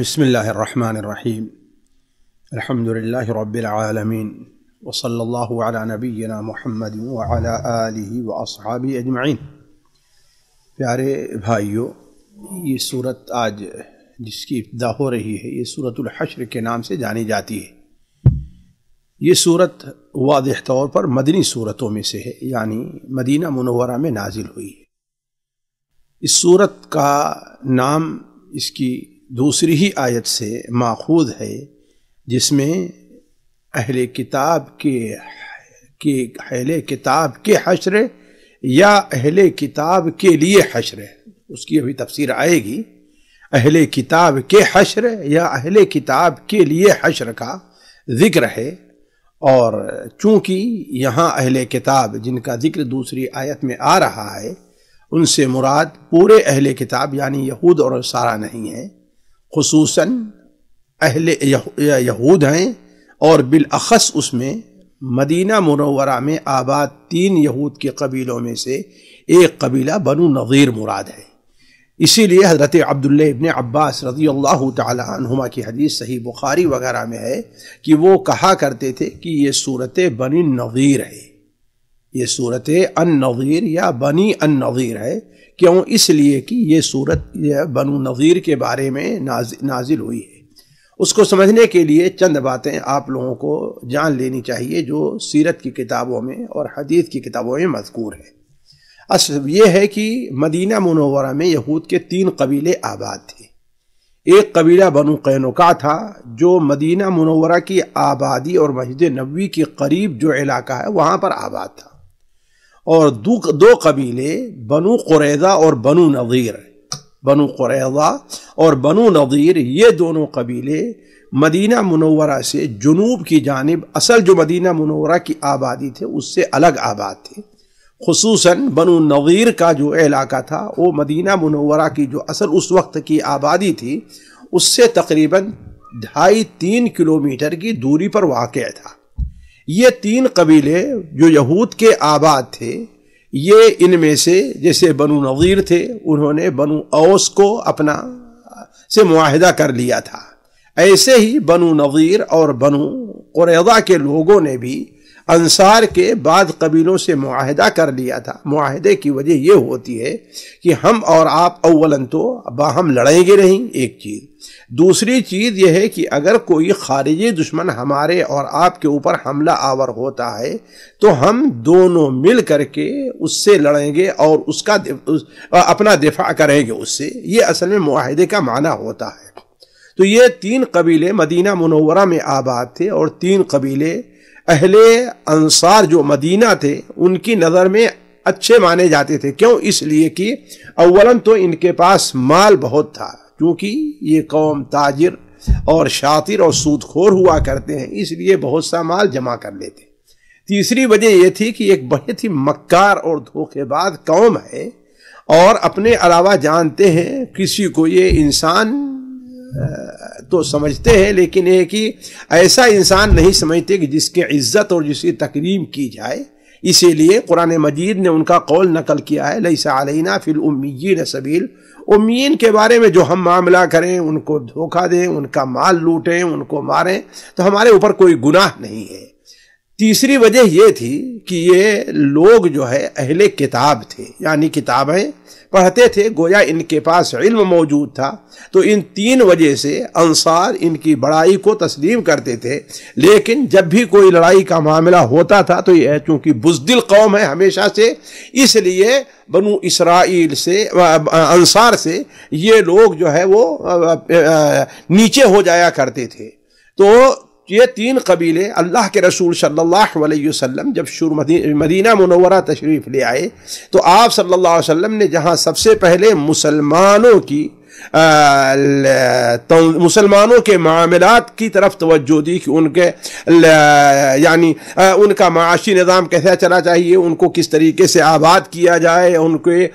بسم الله الرحمن الرحيم الحمد لله رب العالمين وصلى الله على نبينا محمد وعلى व असहाबी अजमाइन प्यारे भाइयों ये सूरत आज जिसकी इब्दा हो रही है ये सूरतुल हश्र के नाम से जानी जाती है ये सूरत वाजह तौर पर मदनी सूरतों में से है यानी मदीना मनवरा में नाजिल हुई है इस सूरत का नाम इसकी दूसरी ही आयत से माखूद है जिसमें अहले किताब के कि अहले किताब के हशर या अहले किताब के लिए हशर उसकी अभी तफसीर आएगी अहले किताब के हशर या अहले किताब के लिए हशर का जिक्र है और चूंकि यहाँ अहले किताब जिनका जिक्र दूसरी आयत में आ रहा है उनसे मुराद पूरे अहले किताब यानी यहूद और सारा नहीं है खसूस अहल यहूद हैं और बिलअस उसमें मदीना मनवरा में आबाद तीन यहूद के कबीलों में से एक कबीला बनु नज़ीर मुराद है इसीलिए हज़रत अब्दुल्ल इबन अब्बास रजी अल्लाह तुमा की हदीस सही बुखारी वगैरह में है कि वो कहा करते थे कि ये सूरत बनी नज़ीर है ये सूरत अन नज़ीर या बनी अन नज़ीर है क्यों इसलिए कि ये सूरत बनु नज़ीर के बारे में नाज, नाजिल हुई है उसको समझने के लिए चंद बातें आप लोगों को जान लेनी चाहिए जो सीरत की किताबों में और हदीत की किताबों में मजकूर है असल ये है कि मदीना मनोवरा में यहूद के तीन कबीले आबाद थे एक कबीला बनु कैनुका था जो मदीना मनवरा की आबादी और मस्जिद नबी के करीब जो इलाका है वहाँ पर आबाद था और दो दो कबीले बनु कुरैदा और बनु नज़ीर बनु कुरैदा और बनु नज़ीर ये दोनों कबीले मदीना मनवरा से जुनूब की जानब असल जो मदीना मनवरा की आबादी थे उससे अलग आबाद थे खसूस बनु नज़ीर का जो इलाका था वो मदीना मनवरा की जो असल उस वक्त की आबादी थी उससे तकरीबन ढाई तीन किलोमीटर की दूरी पर वाक़ था ये तीन कबीले जो यहूद के आबाद थे ये इनमें से जैसे बनु नवीर थे उन्होंने बनु अवस को अपना से मुआहदा कर लिया था ऐसे ही बनु नवीर और बनु कुरैदा के लोगों ने भी अंसार के बाद कबीलों से माहदा कर लिया था माहदे की वजह यह होती है कि हम और आप अवला तो हम लड़ेंगे नहीं एक चीज़ दूसरी चीज़ यह है कि अगर कोई खारिजी दुश्मन हमारे और आपके ऊपर हमला आवर होता है तो हम दोनों मिल करके उससे लड़ेंगे और उसका दिफ, उस, अपना दिफा करेंगे उससे ये असल में माहदे का माना होता है तो ये तीन कबीले मदीना मुनवरा में आबाद थे और तीन कबीले अहले अंसार जो मदीना थे उनकी नज़र में अच्छे माने जाते थे क्यों इसलिए कि अव्वलन तो इनके पास माल बहुत था क्योंकि ये कौम ताजिर और शातिर और सूदखोर हुआ करते हैं इसलिए बहुत सा माल जमा कर लेते तीसरी वजह यह थी कि एक बहुत ही मक्कार और धोखेबाज कौम है और अपने अलावा जानते हैं किसी को ये इंसान तो समझते हैं लेकिन ये कि ऐसा इंसान नहीं समझते कि जिसके इज्जत और जिसकी तकरीम की जाए इसीलिए कुरान मजीद ने उनका कौल नकल किया है लई सालना फिल न सबील उम्मीन के बारे में जो हम मामला करें उनको धोखा दें उनका माल लूटें उनको मारें तो हमारे ऊपर कोई गुनाह नहीं है तीसरी वजह यह थी कि ये लोग जो है अहले किताब थे यानी किताबें पढ़ते थे गोया इनके पास इल्म मौजूद था तो इन तीन वजह से अंसार इनकी बड़ाई को तस्लीम करते थे लेकिन जब भी कोई लड़ाई का मामला होता था तो यह चूँकि बुजदिल कौम है हमेशा से इसलिए बनु इसराइल से अंसार से ये लोग जो है वो नीचे हो जाया करते थे तो ये तीन कबीले अल्लाह के रसूल सल्लल्लाहु अलैहि वसल्लम जब शुरू मदीना मुनवरा तशरीफ़ ले आए तो आप सल्लल्लाहु अलैहि वसल्लम ने जहाँ सबसे पहले मुसलमानों की मुसलमानों के मामलात की तरफ तोज्जो दी कि उनके यानी उनका माशी निज़ाम कैसा चला चाहिए उनको किस तरीके से आबाद किया जाए उनके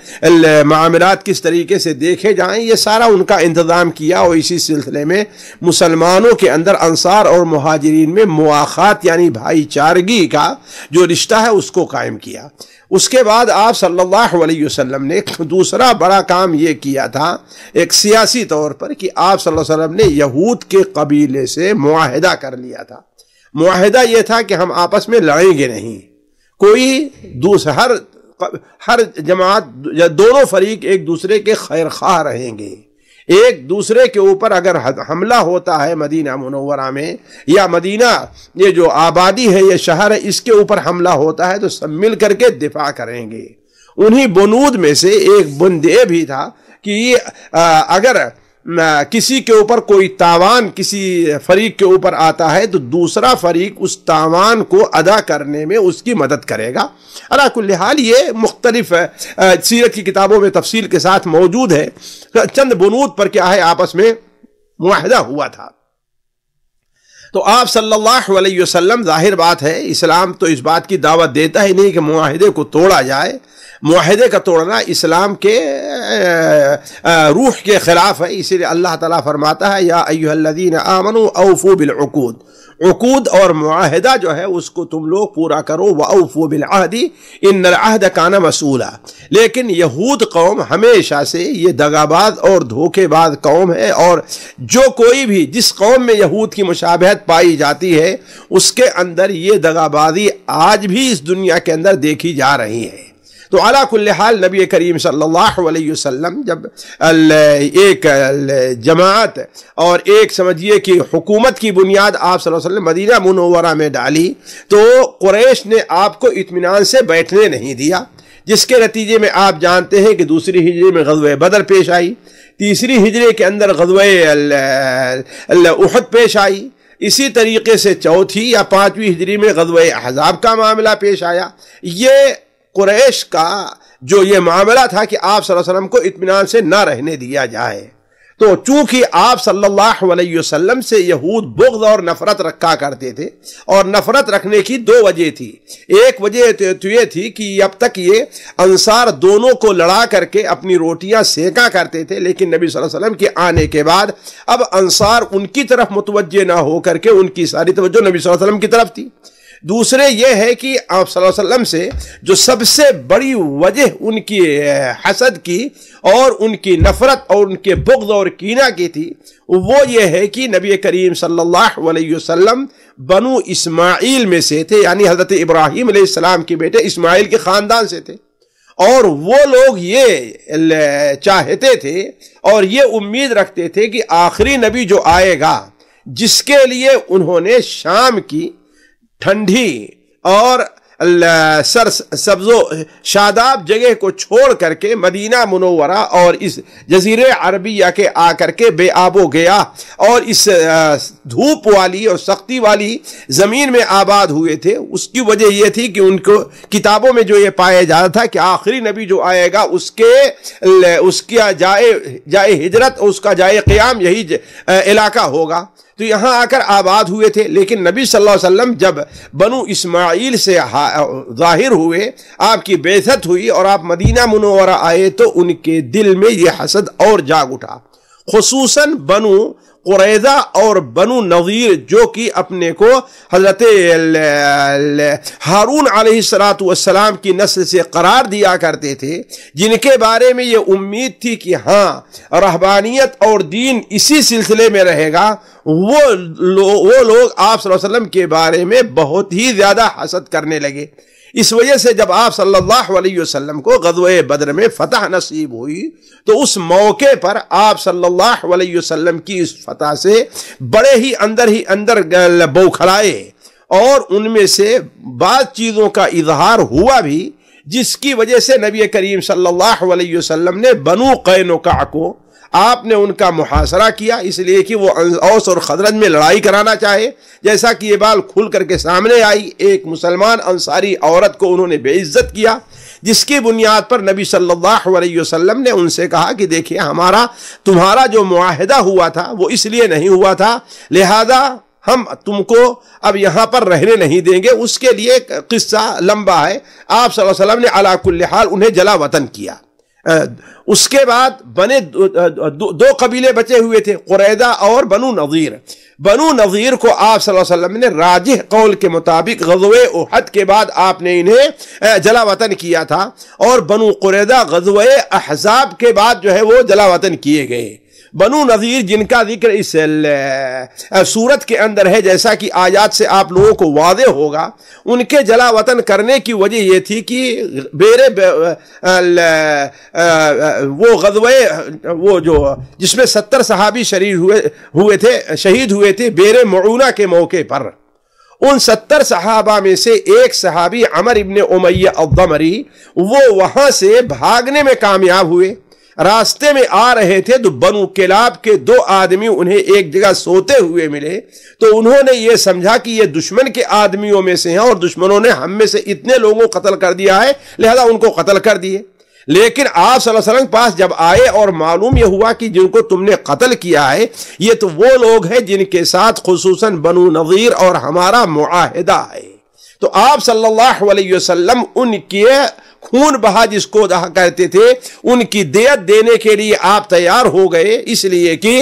मामलात किस तरीके से देखे जाएँ ये सारा उनका इंतज़ाम किया और इसी सिलसिले में मुसलमानों के अंदर अंसार और महाजरीन में मुआखात यानी भाईचारगी का जो रिश्ता है उसको कायम किया उसके बाद आप सल्लल्लाहु अलैहि वसल्लम ने दूसरा बड़ा काम ये किया था एक सियासी तौर पर कि आप सल्लल्लाहु अलैहि वसल्लम ने यहूद के कबीले से माहदा कर लिया था माहदा ये था कि हम आपस में लड़ेंगे नहीं कोई दूसरा हर हर जमात या दोनों फरीक एक दूसरे के खैर खा रहेंगे एक दूसरे के ऊपर अगर हमला होता है मदीना मुनवरा में या मदीना ये जो आबादी है ये शहर है इसके ऊपर हमला होता है तो सब मिल करके दिफा करेंगे उन्हीं बनूद में से एक बुंदे भी था कि अगर किसी के ऊपर कोई तावान किसी फरीक के ऊपर आता है तो दूसरा फरीक उस तावान को अदा करने में उसकी मदद करेगा अलाकुल्हाल ये मुख्तलिफ सीरत की किताबों में तफसील के साथ मौजूद है चंद बनूद पर क्या है आपस में माहदा हुआ था तो आप सल्लल्लाहु अलैहि वसल्लम जाहिर बात है इस्लाम तो इस बात की दावत देता ही नहीं कि माहदे को तोड़ा जाए माहदे का तोड़ना इस्लाम के रूह के ख़िलाफ़ है इसीलिए अल्लाह ताला फरमाता है या अयुल्लिन आमन अवफू बिलकूद उकूद और माहदा जो है उसको तुम लोग पूरा करो वफ़ू बिलहदी इन नहद काना मसूला लेकिन यहूद कौम हमेशा से ये दगाबाज और धोखेबाज कौम है और जो कोई भी जिस कौम में यहूद की मुशाबहत पाई जाती है उसके अंदर ये दगाबाजी आज भी इस दुनिया के अंदर देखी जा रही है तो अला हाल नबी करीम सल्लल्लाहु अलैहि वसल्लम जब एक जमात और एक समझिए कि हुकूमत की बुनियाद आप वसल्लम मदीना मुनवरा में डाली तो कुरैश ने आपको इतमान से बैठने नहीं दिया जिसके नतीजे में आप जानते हैं कि दूसरी हिजरी में गजवे बदर पेश आई तीसरी हिजरे के अंदर गजवे उहद पेश आई इसी तरीके से चौथी या पांचवी हिजरी में गजवे अहजाब का मामला पेश आया ये कुरैश का जो ये मामला था कि आप वसल्लम को इतमान से ना रहने दिया जाए तो चूंकि आप सल्लल्लाहु अलैहि वसल्लम से यहूद बुग्द और नफरत रखा करते थे और नफरत रखने की दो वजह थी एक वजह तो, तो ये थी कि अब तक ये अंसार दोनों को लड़ा करके अपनी रोटियां सेका करते थे लेकिन नबी वसल्लम के आने के बाद अब अंसार उनकी तरफ मुतवजह ना होकर के उनकी सारी तवज्जो नबी वसल्लम की तरफ थी दूसरे ये है कि आप वसल्लम से जो सबसे बड़ी वजह उनकी हसद की और उनकी नफ़रत और उनके बुग्द और कीना की थी वो ये है कि नबी करीम सल्लल्लाहु अलैहि वसल्लम बनु इस्माइल में से थे यानी हज़रत इब्राहीम सलाम के बेटे इस्माइल के ख़ानदान से थे और वो लोग ये चाहते थे और ये उम्मीद रखते थे कि आखिरी नबी जो आएगा जिसके लिए उन्होंने शाम की ठंडी और सर सब्जो शादाब जगह को छोड़ करके मदीना मनोवरा और इस जजीर अरबिया के आकर के बेआबो गया और इस धूप वाली और सख्ती वाली ज़मीन में आबाद हुए थे उसकी वजह यह थी कि उनको किताबों में जो ये पाया जा रहा था कि आखिरी नबी जो आएगा उसके उसका जाए जाए हिजरत उसका जाए क़्याम यही इलाका होगा तो यहाँ आकर आबाद हुए थे लेकिन नबी सल्लल्लाहु अलैहि वसल्लम जब बनु इस्माइल से जाहिर हुए आपकी बेसत हुई और आप मदीना मुनोरा आए तो उनके दिल में यह हसद और जाग उठा खसूस बनु कुरैजा और बनु नज़ीर जो कि अपने को हज़रत हारून सलाम की नस्ल से करार दिया करते थे जिनके बारे में ये उम्मीद थी कि हाँ रहबानियत और दीन इसी सिलसिले में रहेगा वो लो, वो लोग आप वसल्लम के बारे में बहुत ही ज़्यादा हसद करने लगे इस वजह से जब आप सल्लल्लाहु अलैहि वसल्लम को गदवे बद्र में फतह नसीब हुई तो उस मौके पर आप सल्लल्लाहु अलैहि वसल्लम की इस फतह से बड़े ही अंदर ही अंदर बौखलाए और उनमें से बात चीज़ों का इजहार हुआ भी जिसकी वजह से नबी करीम सल्लल्लाहु अलैहि वसल्लम ने बनू कै को आपने उनका मुहासरा किया इसलिए कि वो अंस और खदरत में लड़ाई कराना चाहे जैसा कि ये बाल खुल करके सामने आई एक मुसलमान अंसारी औरत को उन्होंने बेइज्जत किया जिसकी बुनियाद पर नबी सल्लल्लाहु अलैहि वसल्लम ने उनसे कहा कि देखिए हमारा तुम्हारा जो मुआहदा हुआ था वो इसलिए नहीं हुआ था लिहाजा हम तुमको अब यहाँ पर रहने नहीं देंगे उसके लिए किस्सा लंबा है आप सल्लल्लाहु अलैहि वसल्लम ने अलाकुल्ल उन्हें जला वतन किया उसके बाद बने दो, दो, दो कबीले बचे हुए थे कुरैदा और बनु नज़ीर बनु नज़ीर को आप सल्लल्लाहु अलैहि वसल्लम ने राजह कौल के मुताबिक गजवे उहद के बाद आपने इन्हें जला वतन किया था और बनु कुरैदा गजवे अहजाब के बाद जो है वो जला वतन किए गए बनु नज़ीर जिनका जिक्र इस सूरत के अंदर है जैसा कि आयात से आप लोगों को वादे होगा उनके जलावतन करने की वजह यह थी कि बेरे बे, वो गजवे वो जो जिसमें सत्तर सहाबी शरीर हुए हुए थे शहीद हुए थे बेरे मऊना के मौके पर उन सत्तर सहाबा में से एक सहाबी अमर इबन उमैया अब्दमरी वो वहाँ से भागने में कामयाब हुए रास्ते में आ रहे थे तो बनु केलाब के दो आदमी उन्हें एक जगह सोते हुए मिले तो उन्होंने ये समझा कि ये दुश्मन के आदमियों में से हैं और दुश्मनों ने हम में से इतने लोगों को कत्ल कर दिया है लिहाजा उनको कत्ल कर दिए लेकिन आप सल्लल्लाहु पास जब आए और मालूम यह हुआ कि जिनको तुमने कत्ल किया है ये तो वो लोग हैं जिनके साथ खसूस बनु नज़ीर और हमारा मुआहदा है तो आप सल्लल्लाहु अलैहि वसल्लम उनके खून बहा जिसको कहते थे उनकी देयत देने के लिए आप तैयार हो गए इसलिए कि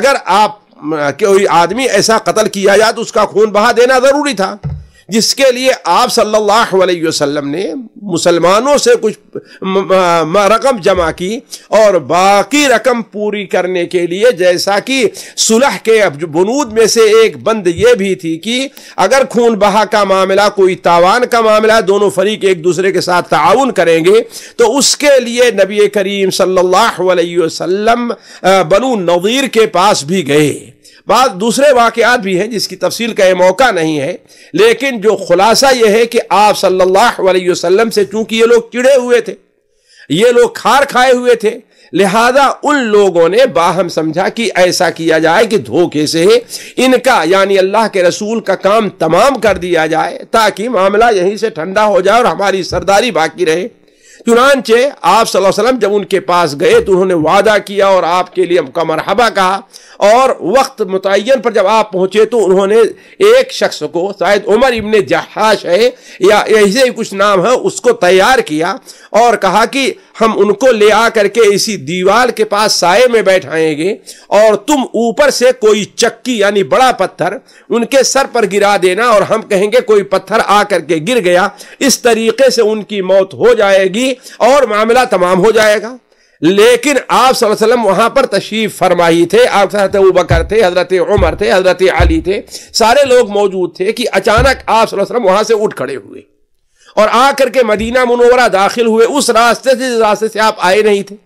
अगर आप कोई आदमी ऐसा कत्ल किया जाए तो उसका खून बहा देना ज़रूरी था जिसके लिए आप सल्लल्लाहु अलैहि वसल्लम ने मुसलमानों से कुछ रकम जमा की और बाकी रकम पूरी करने के लिए जैसा कि सुलह के बनूद में से एक बंद ये भी थी कि अगर खून बहा का मामला कोई तावान का मामला दोनों फरीक एक दूसरे के साथ ताउन करेंगे तो उसके लिए नबी करीम सल्लल्लाहु अलैहि वसल्लम बनू नज़ीर के पास भी गए बाद दूसरे वाकयात भी हैं जिसकी तफसील का यह मौका नहीं है लेकिन जो खुलासा यह है कि आप सल्लल्लाहु अलैहि वसल्लम से चूंकि ये लोग चिड़े हुए थे ये लोग खार खाए हुए थे लिहाजा उन लोगों ने बाहम समझा कि ऐसा किया जाए कि धोखे से इनका यानी अल्लाह के रसूल का काम तमाम कर दिया जाए ताकि मामला यहीं से ठंडा हो जाए और हमारी सरदारी बाकी रहे चुनानचे आप वसल्लम जब उनके पास गए तो उन्होंने वादा किया और आपके लिए का मरहबा कहा और वक्त मुतन पर जब आप पहुँचे तो उन्होंने एक शख्स को शायद उमर इबन जहाश है या ऐसे ही कुछ नाम है उसको तैयार किया और कहा कि हम उनको ले आ करके इसी दीवार के पास साय में बैठाएंगे और तुम ऊपर से कोई चक्की यानी बड़ा पत्थर उनके सर पर गिरा देना और हम कहेंगे कोई पत्थर आ करके गिर गया इस तरीके से उनकी मौत हो जाएगी और मामला तमाम हो जाएगा लेकिन आप वसल्लम वहां पर तशरीफ फरमाई थे आप हजरत अबू बकर थे हजरत उमर थे हजरत अली थे सारे लोग मौजूद थे कि अचानक आप वसल्लम वहां से उठ खड़े हुए और आकर के मदीना मुनवरा दाखिल हुए उस रास्ते से जिस रास्ते से आप आए नहीं थे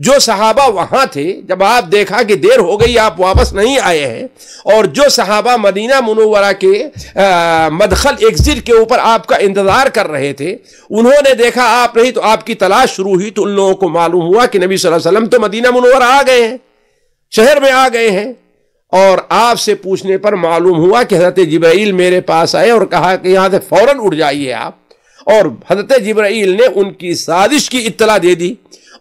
जो सहाबा वहां थे जब आप देखा कि देर हो गई आप वापस नहीं आए हैं और जो सहाबा मदीना मुनवरा के आ, मदखल एग्जिट के ऊपर आपका इंतजार कर रहे थे उन्होंने देखा आप नहीं तो आपकी तलाश शुरू हुई तो उन लोगों को मालूम हुआ कि नबी सल्लल्लाहु अलैहि वसल्लम तो मदीना मुनवरा आ गए हैं शहर में आ गए हैं और आपसे पूछने पर मालूम हुआ कि हजरत जब्राइल मेरे पास आए और कहा कि यहाँ से फ़ौरन उठ जाइए आप और हजरत जब्राइल ने उनकी साजिश की इतला दे दी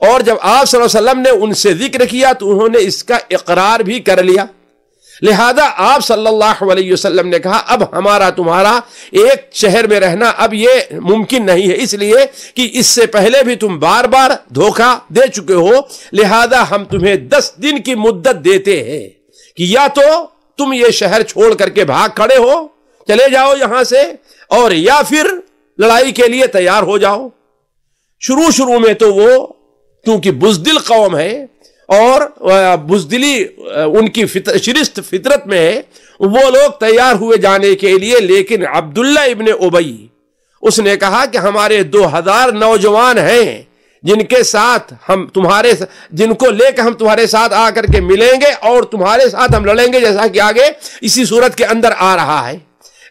और जब आप वसल्लम ने उनसे जिक्र किया तो उन्होंने इसका इकरार भी कर लिया लिहाजा आप सल्लल्लाहु अलैहि वसल्लम ने कहा अब हमारा तुम्हारा एक शहर में रहना अब ये मुमकिन नहीं है इसलिए कि इससे पहले भी तुम बार बार धोखा दे चुके हो लिहाजा हम तुम्हें दस दिन की मुद्दत देते हैं कि या तो तुम ये शहर छोड़ करके भाग खड़े हो चले जाओ यहां से और या फिर लड़ाई के लिए तैयार हो जाओ शुरू शुरू में तो वो क्योंकि बुजदिल कौम है और बुजदिली उनकी फितर, शिरस्त फितरत में है वो लोग तैयार हुए जाने के लिए लेकिन अब्दुल्ला इबन उबई उसने कहा कि हमारे दो हजार नौजवान हैं जिनके साथ हम तुम्हारे जिनको लेकर हम तुम्हारे साथ आकर के मिलेंगे और तुम्हारे साथ हम लड़ेंगे जैसा कि आगे इसी सूरत के अंदर आ रहा है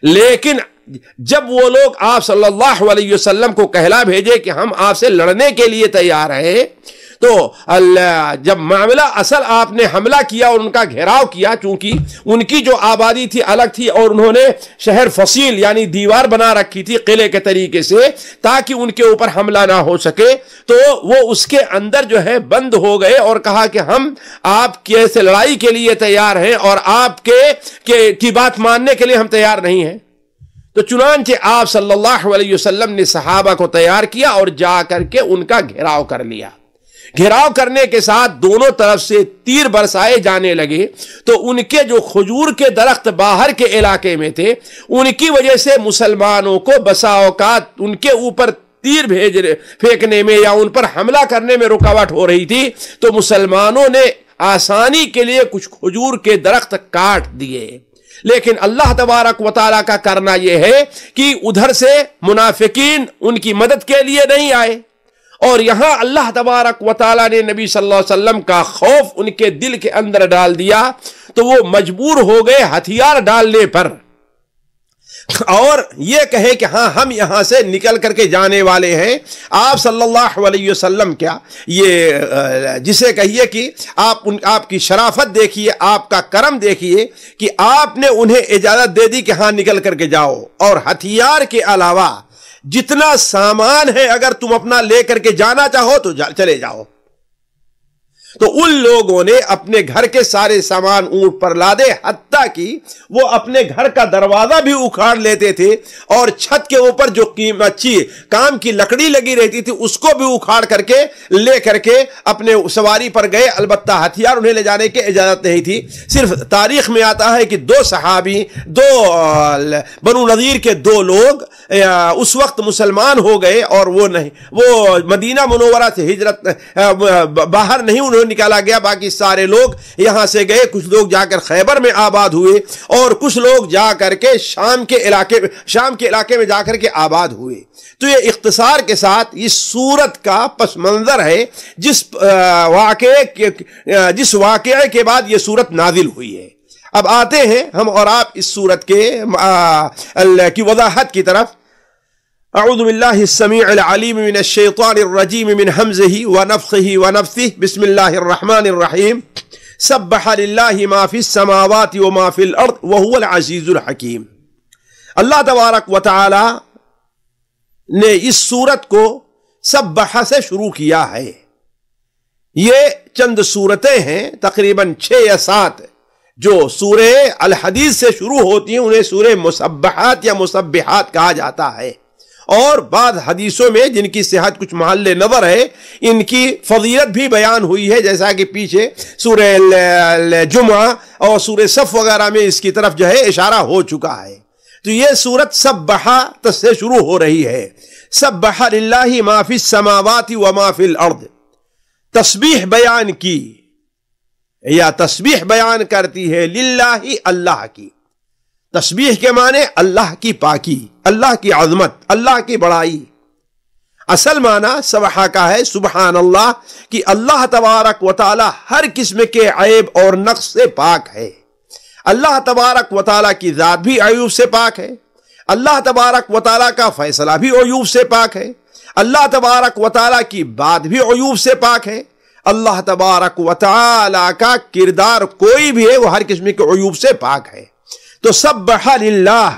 लेकिन जब वो लोग आप सल्लल्लाहु अलैहि वसल्लम को कहला भेजे कि हम आपसे लड़ने के लिए तैयार हैं तो अल्लाह जब मामला असल आपने हमला किया और उनका घेराव किया चूंकि उनकी जो आबादी थी अलग थी और उन्होंने शहर फसील यानी दीवार बना रखी थी किले के तरीके से ताकि उनके ऊपर हमला ना हो सके तो वो उसके अंदर जो है बंद हो गए और कहा कि हम आपके से लड़ाई के लिए तैयार हैं और आपके के, की बात मानने के लिए हम तैयार नहीं हैं तो चुनान आप सल्लल्लाहु ने सहाबा को तैयार किया और जा करके उनका घेराव कर लिया घेराव करने के साथ दोनों तरफ से तीर बरसाए जाने लगे तो उनके जो खजूर के दरख्त बाहर के इलाके में थे उनकी वजह से मुसलमानों को बसाओ का उनके ऊपर तीर भेज फेंकने में या उन पर हमला करने में रुकावट हो रही थी तो मुसलमानों ने आसानी के लिए कुछ खजूर के दरख्त काट दिए लेकिन अल्लाह तबारक वाली का करना यह है कि उधर से मुनाफिकीन उनकी मदद के लिए नहीं आए और यहां अल्लाह तबारक वाली ने नबी सल्लल्लाहु अलैहि वसल्लम का खौफ उनके दिल के अंदर डाल दिया तो वो मजबूर हो गए हथियार डालने पर और ये कहे कि हाँ हम यहाँ से निकल करके जाने वाले हैं आप सल्लल्लाहु अलैहि वसल्लम क्या ये जिसे कहिए कि आप उन आपकी शराफत देखिए आपका करम देखिए कि आपने उन्हें इजाज़त दे दी कि हाँ निकल करके जाओ और हथियार के अलावा जितना सामान है अगर तुम अपना ले करके जाना चाहो तो जा, चले जाओ तो उन लोगों ने अपने घर के सारे सामान ऊंट पर लादे हत्या की वो अपने घर का दरवाजा भी उखाड़ लेते थे और छत के ऊपर जो अच्छी काम की लकड़ी लगी रहती थी उसको भी उखाड़ करके ले करके अपने सवारी पर गए अलबत्ता हथियार उन्हें ले जाने की इजाजत नहीं थी सिर्फ तारीख में आता है कि दो सहाबी दो बनु नज़ीर के दो लोग उस वक्त मुसलमान हो गए और वो नहीं वो मदीना मनोवरा से हिजरत बाहर नहीं उन्होंने क्यों निकाला गया बाकी सारे लोग यहां से गए कुछ लोग जाकर खैबर में आबाद हुए और कुछ लोग जाकर के शाम के इलाके में शाम के इलाके में जाकर के आबाद हुए तो ये इख्तसार के साथ इस सूरत का पस मंज़र है जिस वाक़े जिस वाक़े के बाद ये सूरत नाजिल हुई है अब आते हैं हम और आप इस सूरत के आ, की वजाहत की तरफ अउदबिल्लामीम हमज़ी व नफ़ी व नफ़ी बसमीम सब माफ़ी समावत व माफ़िल अर्द वहुल अज़ीज़ुलहकीम अल्लाह तबारक व ताली ने इस सूरत को सब बहा से शुरू किया है ये चंद सूरतें हैं तकरीबन छः या सात जो सूर्य अलहदीस से शुरू होती हैं उन्हें सूर्य मुसबहत या मुसबहत कहा जाता है और बाद हदीसों में जिनकी सेहत कुछ महल नवर है इनकी फजीलत भी बयान हुई है जैसा कि पीछे सूर्य जुमा और सूर्य सफ़ वगैरह में इसकी तरफ जो है इशारा हो चुका है तो ये सूरत सब बहा तो से शुरू हो रही है सब बहा माफी समावाती व माफिल अर्द तस्बीह बयान की या तस्बीह बयान करती है लाही अल्लाह की तस्बीह के माने अल्लाह की पाकी अल्लाह की आजमत अल्लाह की बड़ाई असल माना सबहा का है सुबहान अल्लाह कि अल्लाह तबारक व हर किस्म के ऐब और नक्श से पाक है अल्लाह तबारक व ताली की ज़ात भी अयूब से पाक है अल्लाह तबारक व ताली का फ़ैसला भी अयूब से पाक है अल्लाह तबारक व ताली की बात भी अयूब से पाक है अल्लाह तबारक व का किरदार कोई भी है वो हर किस्म के अयूब से पाक है تو سبح للہ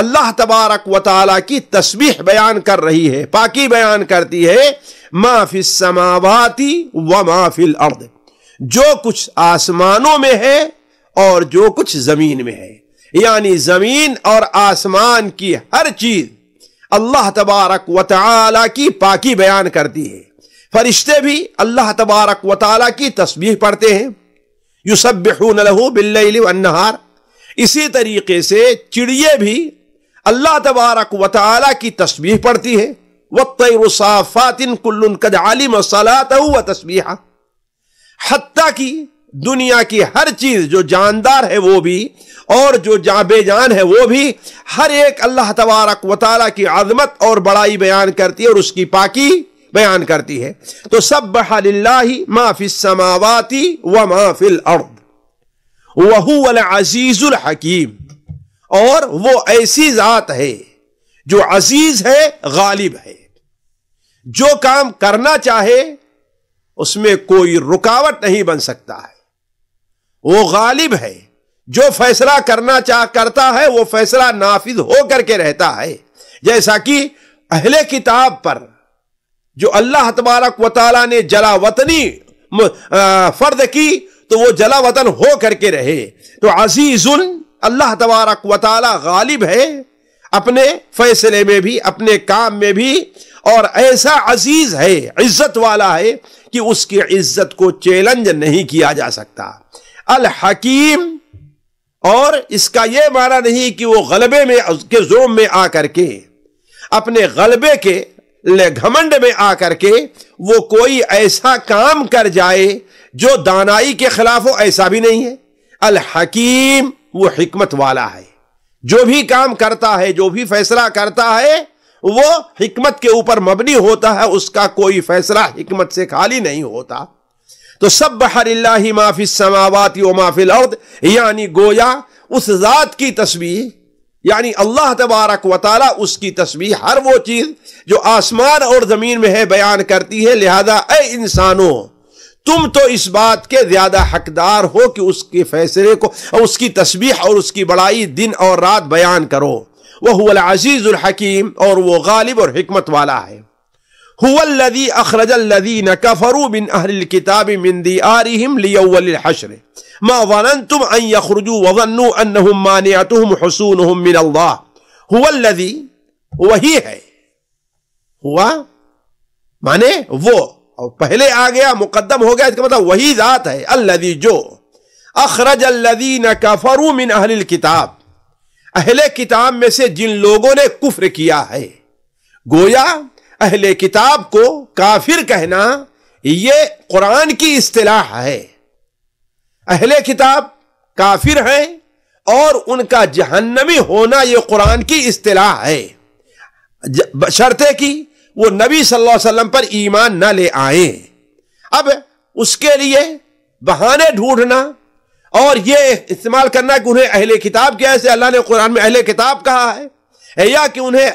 اللہ تبارک و تعالی کی تسبیح بیان کر رہی ہے پاکی بیان کرتی ہے ما فی السماواتی و ما فی الارض جو کچھ آسمانوں میں ہے اور جو کچھ زمین میں ہے یعنی زمین اور آسمان کی ہر چیز اللہ تبارک و تعالی کی پاکی بیان کرتی ہے فرشتے بھی اللہ تبارک و تعالی کی تسبیح پڑھتے ہیں یسبحون لہو باللیل والنہار इसी तरीके से चिड़िए भी अल्लाह तबारक वाली की तस्वीर पढ़ती है वफ़ातिन कुल्लुन कद आलिम सलात व तस्बीहा हती की दुनिया की हर चीज जो जानदार है वो भी और जो जा बेजान है वो भी हर एक अल्लाह तबारक वाली की आजमत और बड़ाई बयान करती है और उसकी पाकी बयान करती है तो सब बहाली माफिल समावाती व माफिल अर्द वहू वाल अजीजुल हकीम और वो ऐसी जात है जो अजीज है गालिब है जो काम करना चाहे उसमें कोई रुकावट नहीं बन सकता है वो गालिब है जो फैसला करना चाह करता है वो फैसला नाफिज हो करके रहता है जैसा कि अहले किताब पर जो अल्लाह तबारक वाली ने जलावतनी फर्द की तो वो जला वतन हो करके रहे तो अजीजुल अल्लाह तबारक वाली गालिब है अपने फैसले में भी अपने काम में भी और ऐसा अजीज है इज्जत वाला है कि उसकी इज्जत को चैलेंज नहीं किया जा सकता अल हकीम और इसका यह माना नहीं कि वो गलबे में उसके जोम में आकर के अपने गलबे के घमंड में आकर के वो कोई ऐसा काम कर जाए जो दानाई के खिलाफ हो ऐसा भी नहीं है अल हकीम वो हिकमत वाला है जो भी काम करता है जो भी फैसला करता है वो हिकमत के ऊपर मबनी होता है उसका कोई फैसला हिकमत से खाली नहीं होता तो सब बहर ही माफी समावत व माफिल लौद यानी गोया उस जात की तस्वीर यानी अल्लाह तबारक वाली उसकी तस्वीर हर वो चीज़ जो आसमान और ज़मीन में है बयान करती है लिहाजा ए इंसानों तुम तो इस बात के ज्यादा हकदार हो कि उसके फैसले को उसकी तस्बीह और उसकी बड़ाई दिन और रात बयान करो वह अजीज़ुल हकीम और वो गालिब और हमत वाला है हुवल्लदी न कफरू बिन अहल किताब मिन दियारिहिम लियव्वलिलहश्र मा वनंतुम अन यखरुजू ववन्नु अन्नहुम मानिअतुहुम हुसूनुहुम मिन अल्लाह हुवल्लदी वही है हुआ माने वो और पहले आ गया मुकदम हो गया इसका मतलब वही जात है अल्लदी जो अखरज अल्लदी न कफरू मिन अहल किताब अहले किताब में से जिन लोगों ने कुफ्र किया है गोया अहले किताब को काफिर कहना ये कुरान की इस्तेलाह है अहले किताब काफिर हैं और उनका जहन्नमी होना ये कुरान की इस्तेलाह है बशर्ते की वो नबी सल्लल्लाहु अलैहि वसल्लम पर ईमान ना ले आए अब उसके लिए बहाने ढूंढना और ये इस्तेमाल करना कि उन्हें अहले किताब क्या है अल्लाह ने कुरान में अहले किताब कहा है या कि उन्हें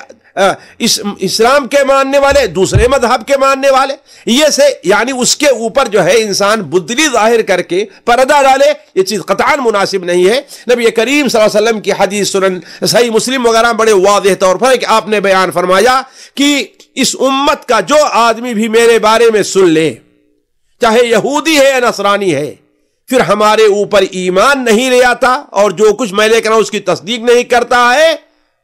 इस इस्लाम के मानने वाले दूसरे मजहब के मानने वाले ये से यानी उसके ऊपर जो है इंसान बुद्धली जाहिर करके पर्दा डाले ये चीज़ कतान मुनासिब नहीं है नबी करीम वसल्लम की हदीस सुनन सही मुस्लिम वगैरह बड़े वाज तौर पर कि आपने बयान फरमाया कि इस उम्मत का जो आदमी भी मेरे बारे में सुन ले चाहे यहूदी है या नसरानी है फिर हमारे ऊपर ईमान नहीं ले आता और जो कुछ मैं लेकर उसकी तस्दीक नहीं करता है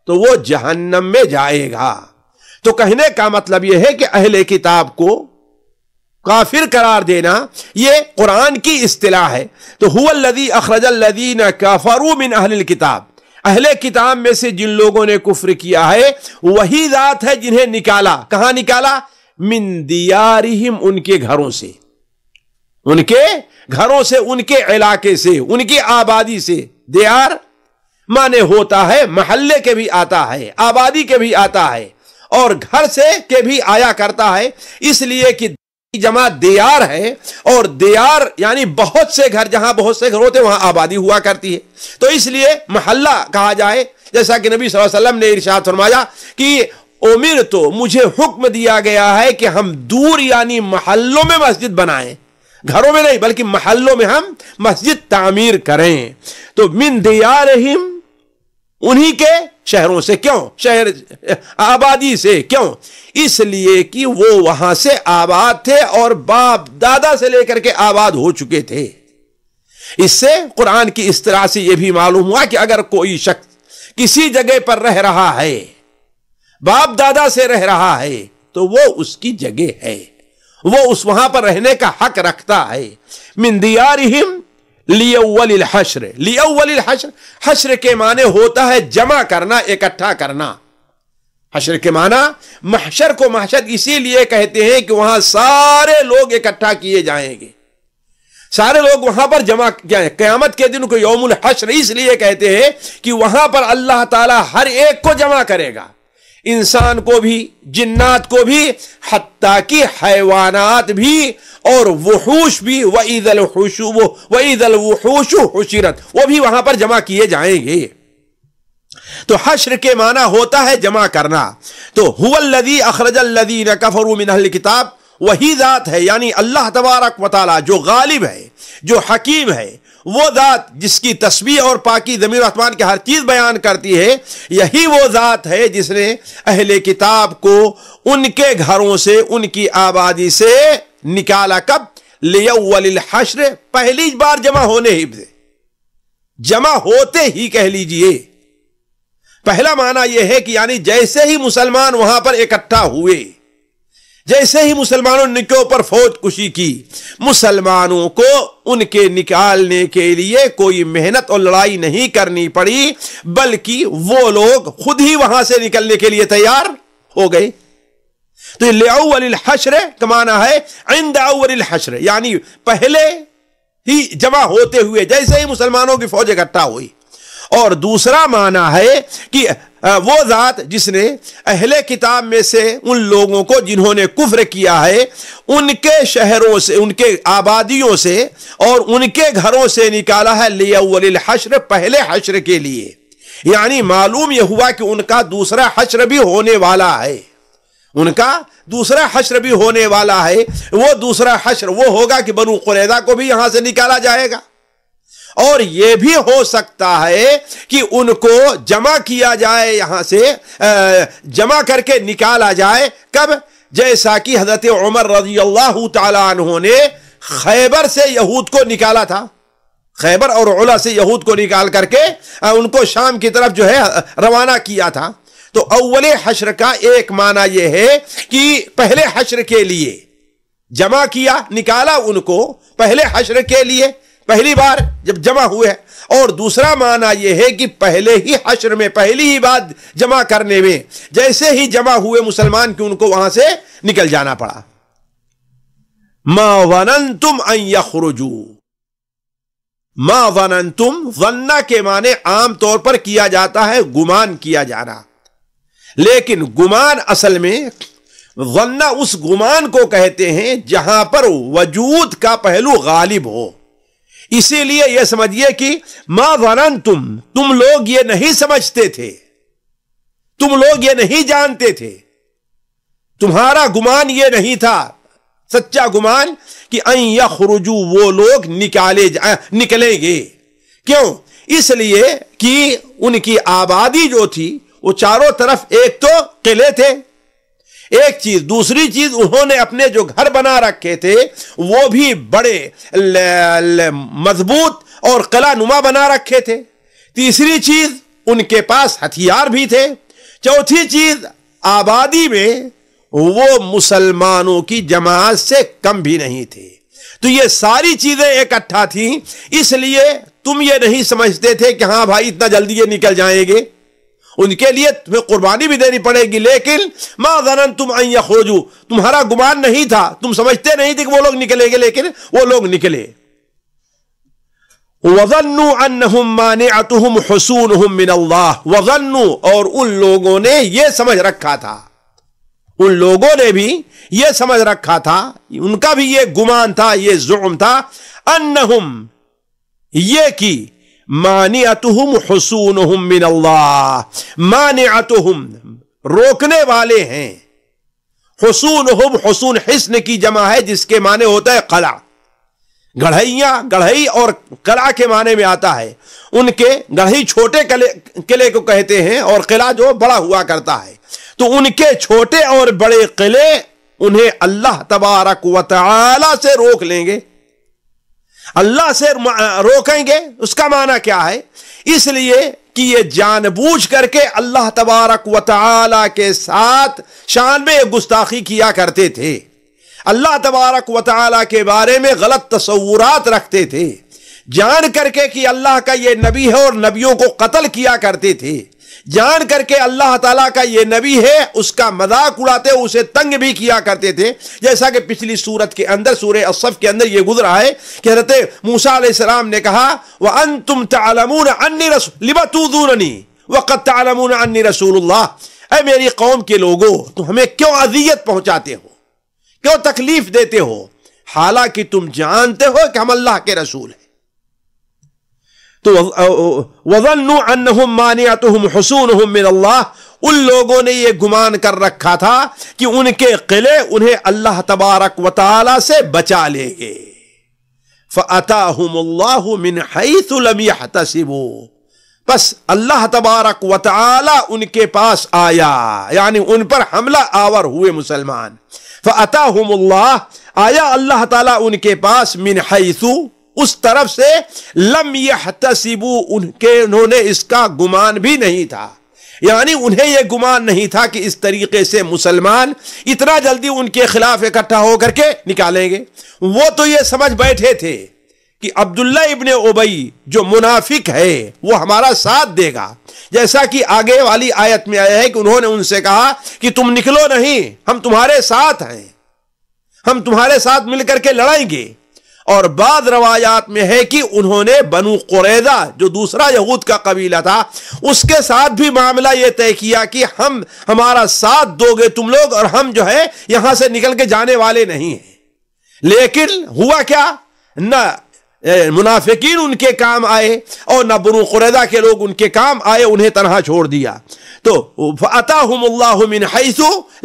तो वो जहन्नम में जाएगा तो कहने का मतलब यह है कि अहले किताब को काफिर करार देना यह कुरान की इस्तलाह है तो हुदी अखरजल्लदीन काफरू मिन अहल किताब अहले किताब में से जिन लोगों ने कुफ्र किया है वही रात है जिन्हें निकाला कहां निकाला मिंदियारिहिम उनके घरों से उनके घरों से उनके इलाके से उनकी आबादी से दियार माने होता है महल्ले के भी आता है आबादी के भी आता है और घर से के भी आया करता है इसलिए कि जमा देयार है और देयार यानी बहुत से घर जहां बहुत से घर होते वहां आबादी हुआ करती है तो इसलिए मोहल्ला कहा जाए जैसा कि नबी वसल्लम ने इरशाद फरमाया कि उमिर तो मुझे हुक्म दिया गया है कि हम दूर यानी महल्लों में मस्जिद बनाएं घरों में नहीं बल्कि महल्लों में हम मस्जिद तामीर करें तो मिन दियारहिम उन्हीं के शहरों से क्यों शहर आबादी से क्यों इसलिए कि वो वहां से आबाद थे और बाप दादा से लेकर के आबाद हो चुके थे इससे कुरान की इस तरह से यह भी मालूम हुआ कि अगर कोई शख्स किसी जगह पर रह रहा है बाप दादा से रह रहा है तो वो उसकी जगह है वो उस वहां पर रहने का हक रखता है मिंदियारिम लियवल हश्र लियवल हशर हशर के माने होता है जमा करना इकट्ठा करना हशर के माना महशर को महशर इसीलिए कहते हैं कि वहां सारे लोग इकट्ठा किए जाएंगे सारे लोग वहां पर जमा किया है क्यामत के दिन को यौमुल हशर इसलिए कहते हैं कि वहां पर अल्लाह ताला हर एक को जमा करेगा इंसान को भी जिन्नात को भी हती कि हैवानात भी और वहूश भी व ईदल हुशु व ईदल वहूशु हुशरत वो भी वहां पर जमा किए जाएंगे तो हश्र के माना होता है जमा करना तो अखरजल लदी न कफरू मिनहल किताब वही ज़ात है यानी अल्लाह तबारक वाली जो गालिब है जो हकीम है वो ज़ात जिसकी तस्वीर और पाकि ज़मीर आसमान की हर चीज़ बयान करती है यही वो ज़ात है जिसने अहले किताब को उनके घरों से उनकी आबादी से निकाला कब लेशर पहली बार जमा होने ही से जमा होते ही कह लीजिए पहला माना यह है कि यानी जैसे ही मुसलमान वहां पर इकट्ठा हुए जैसे ही मुसलमानों ने उनके ऊपर फौज कुशी की मुसलमानों को उनके निकालने के लिए कोई मेहनत और लड़ाई नहीं करनी पड़ी बल्कि वो लोग खुद ही वहां से निकलने के लिए तैयार हो गए तो ये लेआउल का माना है इंदाउल यानी पहले ही जमा होते हुए जैसे ही मुसलमानों की फौज इकट्ठा हुई और दूसरा माना है कि वो ज़ात जिसने अहले किताब में से उन लोगों को जिन्होंने कुफ्र किया है उनके शहरों से उनके आबादियों से और उनके घरों से निकाला है लिया हश्र पहले हशर के लिए यानी मालूम यह हुआ कि उनका दूसरा हश्र भी होने वाला है उनका दूसरा हश्र भी होने वाला है वो दूसरा हश्र वो होगा कि बनु कुरैदा को भी यहाँ से निकाला जाएगा और यह भी हो सकता है कि उनको जमा किया जाए यहां से जमा करके निकाला जाए कब जैसा कि हजरत उमर रजी अल्लाह ने खैबर से यहूद को निकाला था खैबर और ओला से यहूद को निकाल करके उनको शाम की तरफ जो है रवाना किया था तो अव्वल हशर का एक माना यह है कि पहले हशर के लिए जमा किया निकाला उनको पहले हशर के लिए पहली बार जब जमा हुए और दूसरा माना यह है कि पहले ही हशर में पहली ही बात जमा करने में जैसे ही जमा हुए मुसलमान की उनको वहां से निकल जाना पड़ा मा वनन तुम अयखरजू मा वनन तुम वन्ना के माने आमतौर पर किया जाता है गुमान किया जाना लेकिन गुमान असल में वन्ना उस गुमान को कहते हैं जहां पर वजूद का पहलू गालिब हो इसीलिए यह समझिए कि मां वरन तुम तुम लोग ये नहीं समझते थे तुम लोग ये नहीं जानते थे तुम्हारा गुमान ये नहीं था सच्चा गुमान कि अखरुजू वो लोग निकाले निकलेंगे क्यों इसलिए कि उनकी आबादी जो थी वो चारों तरफ एक तो किले थे एक चीज दूसरी चीज उन्होंने अपने जो घर बना रखे थे वो भी बड़े मजबूत और कला नुमा बना रखे थे तीसरी चीज उनके पास हथियार भी थे चौथी चीज आबादी में वो मुसलमानों की जमात से कम भी नहीं थे तो ये सारी चीजें इकट्ठा थी इसलिए तुम ये नहीं समझते थे कि हाँ भाई इतना जल्दी ये निकल जाएंगे उनके लिए तुम्हें कुर्बानी भी देनी पड़ेगी लेकिन माँ जरन तुम अया खोजू तुम्हारा गुमान नहीं था तुम समझते नहीं थे कि वो लोग निकलेंगे लेकिन वो लोग निकले वजन्नु अन्नहुम मानेअतुहुम हुसूनहुम मिन अल्लाह वजन्नु और उन लोगों ने यह समझ रखा था उन लोगों ने भी यह समझ रखा था उनका भी यह गुमान था यह जुर्म था अन्नहुम ये की मानियतुहम हसून मिनल्ला माने मानियतुहम रोकने वाले हैं हसून हम हसून हिस्न की जमा है जिसके माने होता है कला गढ़ैया गढ़ई और कला के माने में आता है उनके गढ़ई छोटे किले को कहते हैं और किला जो बड़ा हुआ करता है तो उनके छोटे और बड़े किले उन्हें अल्लाह तबारक वाल से रोक लेंगे अल्लाह से रोकेंगे उसका माना क्या है इसलिए कि ये जानबूझ करके अल्लाह तबारक व ताला के साथ शान में गुस्ताखी किया करते थे अल्लाह तबारक व ताला के बारे में गलत तस्वूरत रखते थे जान करके कि अल्लाह का ये नबी है और नबियों को कत्ल किया करते थे जान करके अल्लाह ताला का ये नबी है उसका मजाक उड़ाते उसे तंग भी किया करते थे जैसा कि पिछली सूरत के अंदर सूर्य असफ के अंदर ये गुजरा है कि हजरत मूसा सलाम ने कहा वह अन तुम तलमून अन्य लिबतूदूरनी वक़त तलमून अन्य रसूल्ला अरे मेरी कौम के लोगो तुम हमें क्यों अजियत पहुंचाते हो क्यों तकलीफ देते हो हालांकि तुम जानते हो कि हम अल्लाह के रसूल हैं तो वजन अनहुम मानियातुम हसून मिन अल्लाह उन लोगों ने यह गुमान कर रखा था कि उनके किले उन्हें अल्लाह तबारक वाली से बचा लेंगे फ़ताहमिन तसिबो बस अल्लाह तबारक वाली उनके पास आया यानी उन पर हमला आवर हुए मुसलमान फ़ताहम्ला आया अल्लाह ताला उनके पास मिन हैसु उस तरफ से लम यह तसीबू उनके उन्होंने इसका गुमान भी नहीं था यानी उन्हें यह गुमान नहीं था कि इस तरीके से मुसलमान इतना जल्दी उनके खिलाफ इकट्ठा होकर के निकालेंगे वो तो ये समझ बैठे थे कि अब्दुल्ला इब्ने ओबई जो मुनाफिक है वो हमारा साथ देगा जैसा कि आगे वाली आयत में आया है कि उन्होंने उनसे कहा कि तुम निकलो नहीं हम तुम्हारे साथ हैं हम तुम्हारे साथ मिलकर के लड़ाएंगे और बाद रवायात में है कि उन्होंने बनु कुरैदा जो दूसरा यहूद का कबीला था उसके साथ भी मामला यह तय किया कि हम हमारा साथ दोगे तुम लोग और हम जो है यहां से निकल के जाने वाले नहीं हैं लेकिन हुआ क्या न मुनाफिकीन उनके काम आए और न बनु कुरैदा के लोग उनके काम आए उन्हें तनहा छोड़ दिया तो अतामिन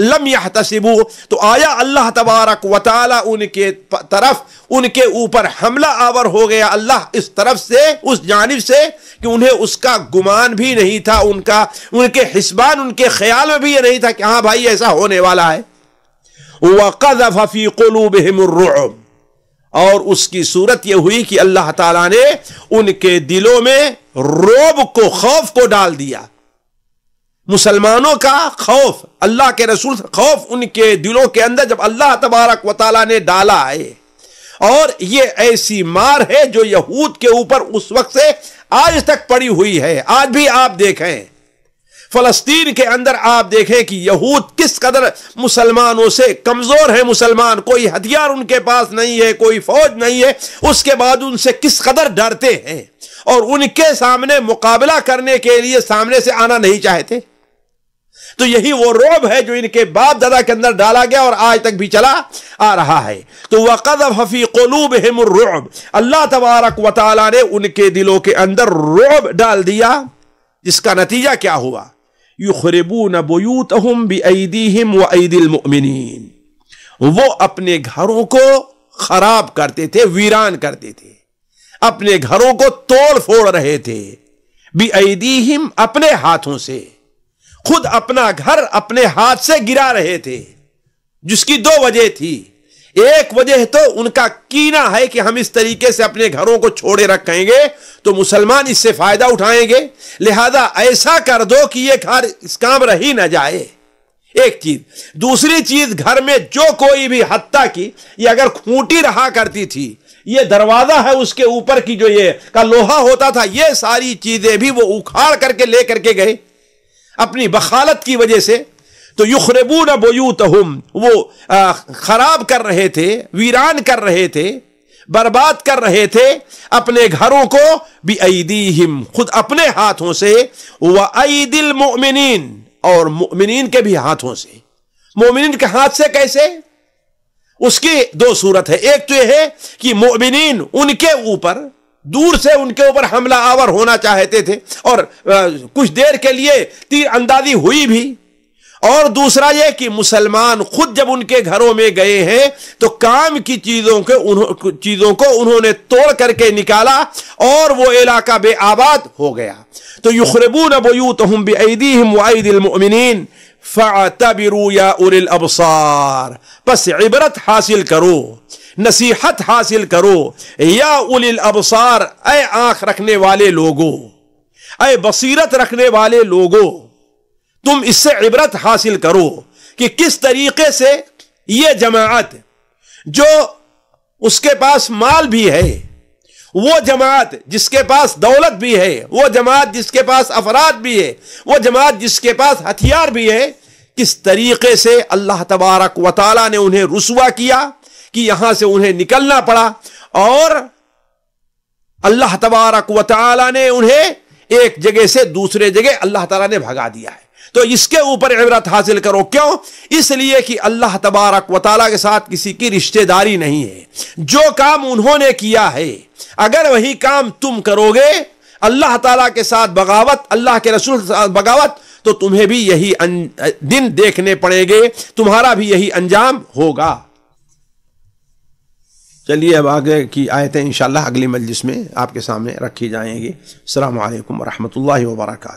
लम यह तसिबू तो आया अल्लाह तबारक वाली उनके तरफ उनके ऊपर हमला आवर हो गया अल्लाह इस तरफ से उस जानब से कि उन्हें उसका गुमान भी नहीं था उनका उनके हिसबान उनके ख्याल में भी ये नहीं था कि हाँ भाई ऐसा होने वाला है वक़फ़ी कलूब और उसकी सूरत यह हुई कि अल्लाह ताला ने उनके दिलों में रोब को खौफ को डाल दिया मुसलमानों का खौफ अल्लाह के रसूल खौफ उनके दिलों के अंदर जब अल्लाह तबारक व ताला ने डाला है और ये ऐसी मार है जो यहूद के ऊपर उस वक्त से आज तक पड़ी हुई है आज भी आप देखें फलस्तीन के अंदर आप देखें कि यहूद किस कदर मुसलमानों से कमज़ोर है मुसलमान कोई हथियार उनके पास नहीं है कोई फौज नहीं है उसके बाद उनसे किस कदर डरते हैं और उनके सामने मुकाबला करने के लिए सामने से आना नहीं चाहते तो यही वो रोब है जो इनके बाप दादा के अंदर डाला गया और आज तक भी चला आ रहा है तो कदम हफ़ी कलूब हेमरब अल्लाह तबारक वाले ने उनके दिलों के अंदर रोब डाल दिया जिसका नतीजा क्या हुआ युखरबून बुयूतहम बेदीम व ईदिलमिन वो अपने घरों को खराब करते थे वीरान करते थे अपने घरों को तोड़ फोड़ रहे थे बेदीम अपने हाथों से खुद अपना घर अपने हाथ से गिरा रहे थे जिसकी दो वजह थी एक वजह तो उनका कीना है कि हम इस तरीके से अपने घरों को छोड़े रखेंगे तो मुसलमान इससे फायदा उठाएंगे लिहाजा ऐसा कर दो कि ये घर इस काम रही ना जाए एक चीज दूसरी चीज घर में जो कोई भी हत्या की ये अगर खूंटी रहा करती थी ये दरवाजा है उसके ऊपर की जो ये का लोहा होता था ये सारी चीजें भी वो उखाड़ करके लेकर के गए अपनी बखालत की वजह से तो युखरेबू न बोयूत वो खराब कर रहे थे वीरान कर रहे थे बर्बाद कर रहे थे अपने घरों को भी हिम खुद अपने हाथों से व दिल मोमिन और मोमिन के भी हाथों से मोमिन के हाथ से कैसे उसकी दो सूरत है एक तो यह है कि मोमिन उनके ऊपर दूर से उनके ऊपर हमला आवर होना चाहते थे और कुछ देर के लिए तीर अंदाजी हुई भी और दूसरा यह कि मुसलमान खुद जब उनके घरों में गए हैं तो काम की चीजों के चीजों को उन्होंने तोड़ करके निकाला और वो इलाका बेआबाद हो गया तो युखरबू तो हम बेदी वाईदिलमिन फ़ातबिरू या उल अबसार बस इबरत हासिल करो नसीहत हासिल करो या उल अबसार ए आंख रखने वाले लोगों ए बसीरत रखने वाले लोगों तुम इससे इबरत हासिल करो कि किस तरीके से यह जमात जो उसके पास माल भी है वो जमात जिसके पास दौलत भी है वो जमात जिसके पास अफराद भी है वो जमात जिसके पास हथियार भी है किस तरीके से अल्लाह तबारक वाली ने उन्हें रसुआ किया कि यहां से उन्हें निकलना पड़ा और अल्लाह तबारक वाली ने उन्हें एक जगह से दूसरे जगह अल्लाह तला ने भगा दिया है तो इसके ऊपर इबरत हासिल करो क्यों इसलिए कि अल्लाह तबारक वाली के साथ किसी की रिश्तेदारी नहीं है जो काम उन्होंने किया है अगर वही काम तुम करोगे अल्लाह तला के साथ बगावत अल्लाह के रसूल के साथ बगावत तो तुम्हें भी यही अं-, दिन देखने पड़ेंगे तुम्हारा भी यही अंजाम होगा चलिए अब आगे की आयतें इंशाल्लाह अगली मजलिस में आपके सामने रखी जाएंगी अल्लाम वरहमल वर्का